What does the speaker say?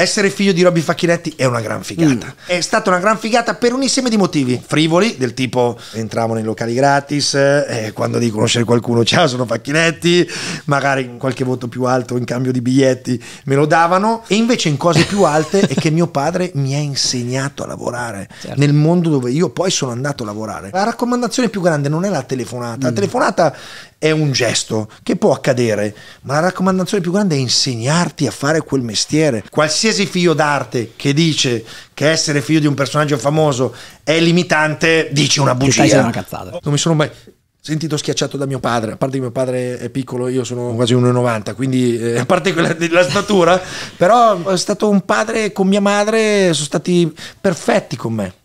essere figlio di Robby Facchinetti è una gran figata. Mm. È stata una gran figata per un insieme di motivi frivoli, del tipo entriamo nei locali gratis, eh, quando devi conoscere qualcuno, ciao sono Facchinetti, magari qualche voto più alto in cambio di biglietti me lo davano, e invece in cose più alte è che mio padre mi ha insegnato a lavorare certo. nel mondo dove io poi sono andato a lavorare. La raccomandazione più grande non è la telefonata, mm. la telefonata è un gesto che può accadere, ma la raccomandazione più grande è insegnarti a fare quel mestiere. Qualsiasi figlio d'arte che dice che essere figlio di un personaggio famoso è limitante, dici una bugia. Una cazzata. Non mi sono mai sentito schiacciato da mio padre, a parte che mio padre è piccolo, io sono quasi 1,90, quindi eh, a parte quella della statura, però è stato un padre con mia madre, sono stati perfetti con me.